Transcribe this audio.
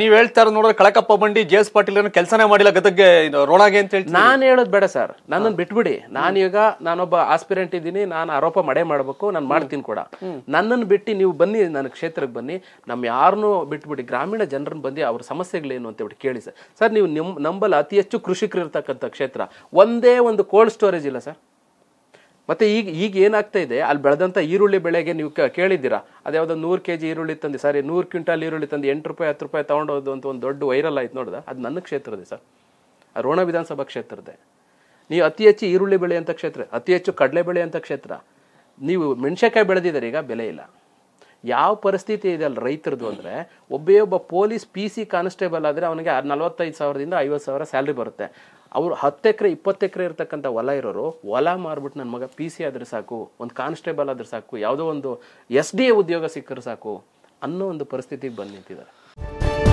ನೀವ್ ಹೇಳ್ತಾ ಇರೋದು ನೋಡಿದ್ರೆ ಕಳಕಪ್ಪ ಬಂಡಿ ಜೆ ಎಸ್ ಪಾಟೀಲ್ ಕೆಲಸನೇ ಮಾಡಿಲ್ಲ ಗದಗ್ಗೆ ರೋಣಾಗೆ ಅಂತ ಹೇಳಿ ನಾನು ಹೇಳೋದು ಬೇಡ ಸರ್ ನನ್ನನ್ನು ಬಿಟ್ಬಿಡಿ ನಾನೀಗ ನಾನೊಬ್ಬ ಆಸ್ಪಿರೆಂಟ್ ಇದ್ದೀನಿ ನಾನು ಆರೋಪ ಮಡೆ ಮಾಡಬೇಕು ನಾನು ಮಾಡ್ತೀನಿ ಕೂಡ ನನ್ನನ್ನು ಬಿಟ್ಟು ನೀವು ಬನ್ನಿ ನನ್ನ ಕ್ಷೇತ್ರಕ್ಕೆ ಬನ್ನಿ ನಮ್ಮ ಯಾರನ್ನು ಬಿಟ್ಬಿಡಿ ಗ್ರಾಮೀಣ ಜನರನ್ನು ಬಂದು ಅವ್ರ ಸಮಸ್ಯೆಗಳೇನು ಅಂತ ಬಿಟ್ಟು ಕೇಳಿ ಸರ್ ಸರ್ ನೀವು ನಿಮ್ ನಂಬಲ್ಲಿ ಅತಿ ಹೆಚ್ಚು ಕೃಷಿಕರು ಇರ್ತಕ್ಕಂಥ ಕ್ಷೇತ್ರ ಒಂದೇ ಒಂದು ಕೋಲ್ಡ್ ಸ್ಟೋರೇಜ್ ಇಲ್ಲ ಸರ್ ಮತ್ತೆ ಈಗ ಈಗ ಏನಾಗ್ತಾ ಇದೆ ಅಲ್ಲಿ ಬೆಳೆದಂಥ ಈರುಳ್ಳಿ ಬೆಳೆಗೆ ನೀವು ಕೇಳಿದ್ದೀರಾ ಅದ್ಯಾವುದೋ ನೂರು ಕೆ ಜಿ ಈರುಳ್ಳಿ ತಂದು ಸಾರಿ ನೂರು ಕ್ವಿಂಟಲ್ ಈರುಳ್ಳಿ ತಂದು ಎಂಟು ರೂಪಾಯಿ ಹತ್ತು ರೂಪಾಯಿ ತೊಗೊಂಡೋದು ಅಂತ ಒಂದು ದೊಡ್ಡ ವೈರಲ್ ಆಯ್ತು ನೋಡಿದ ಅದು ನನ್ನ ಕ್ಷೇತ್ರದೇ ಸರ್ ರೋಣ ವಿಧಾನಸಭಾ ಕ್ಷೇತ್ರದೇ ನೀವು ಅತಿ ಹೆಚ್ಚು ಈರುಳ್ಳಿ ಅಂತ ಕ್ಷೇತ್ರ ಅತಿ ಹೆಚ್ಚು ಕಡಲೆ ಅಂತ ಕ್ಷೇತ್ರ ನೀವು ಮೆಣಸೆಕಾಯಿ ಬೆಳೆದಿದ್ದಾರೆ ಈಗ ಬೆಲೆ ಇಲ್ಲ ಯಾವ ಪರಿಸ್ಥಿತಿ ಇದೆ ಅಲ್ಲಿ ರೈತರದ್ದು ಅಂದರೆ ಒಬ್ಬೇ ಒಬ್ಬ ಪೊಲೀಸ್ ಪಿ ಸಿ ಕಾನ್ಸ್ಟೇಬಲ್ ಆದರೆ ಅವನಿಗೆ ನಲ್ವತ್ತೈದು ಸಾವಿರದಿಂದ ಐವತ್ತು ಸಾವಿರ ಸ್ಯಾಲ್ರಿ ಬರುತ್ತೆ ಅವರು ಹತ್ತು ಎಕರೆ ಇಪ್ಪತ್ತು ಎಕರೆ ಇರತಕ್ಕಂಥ ಹೊಲ ಇರೋರು ಹೊಲ ಮಾರ್ಬಿಟ್ಟು ನನ್ನ ಮಗ ಪಿ ಸಿ ಆದ್ರೆ ಸಾಕು ಒಂದು ಕಾನ್ಸ್ಟೇಬಲ್ ಆದರೆ ಸಾಕು ಯಾವುದೋ ಒಂದು ಎಸ್ ಡಿ ಎ ಉದ್ಯೋಗ ಸಿಕ್ಕರೆ ಸಾಕು ಅನ್ನೋ ಒಂದು ಪರಿಸ್ಥಿತಿಗೆ ಬಂದು ನಿಂತಿದ್ದಾರೆ